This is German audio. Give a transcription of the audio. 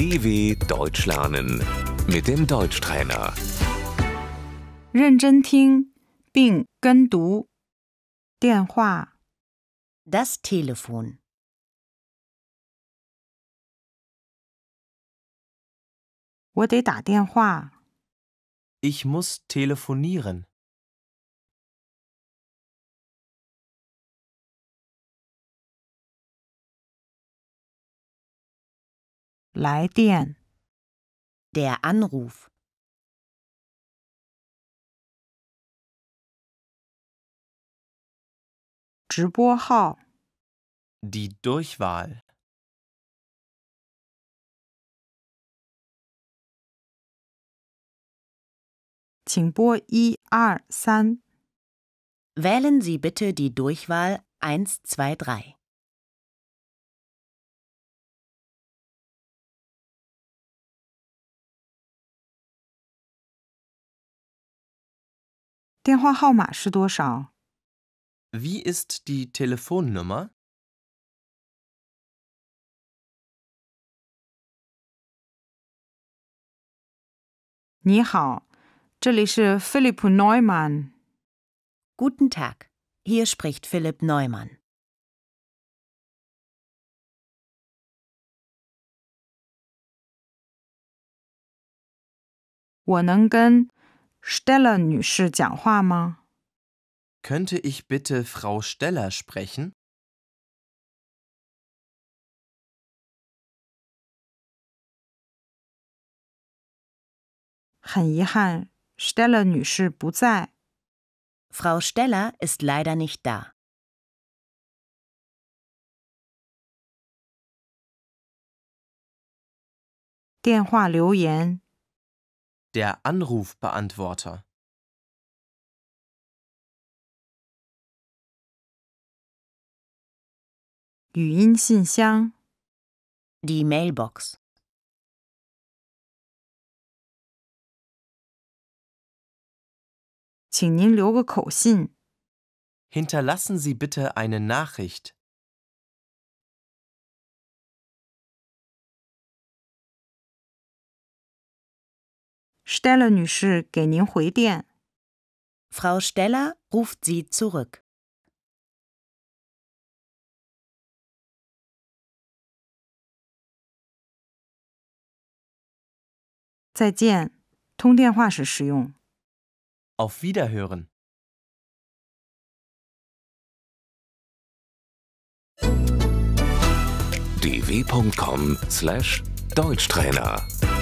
DW Deutsch lernen mit dem Deutschtrainer. 认真听并跟读。电话，Das Telefon. Ich muss telefonieren. 来电。Der Anruf. Die Durchwahl. Wählen Sie bitte die Durchwahl 123. Wie ist die Telefonnummer? Philipp Neumann. Guten Tag, hier spricht Philipp Neumann. Steller 女士讲话吗? Könnte ich bitte Frau Steller sprechen? Steller 女士不在. Frau Steller ist leider nicht da. Telefon der Anrufbeantworter Die Mailbox Hinterlassen Sie bitte eine Nachricht. Steller 女士给您回电。Frau Steller ruft Sie zurück. Auf Wiederhören. dw.com/deutschtrainer